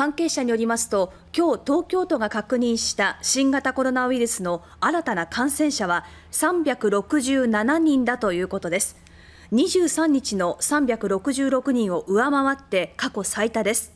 関係者によりますと今日東京都が確認した新型コロナウイルスの新たな感染者は367人だということです23日の366人を上回って過去最多です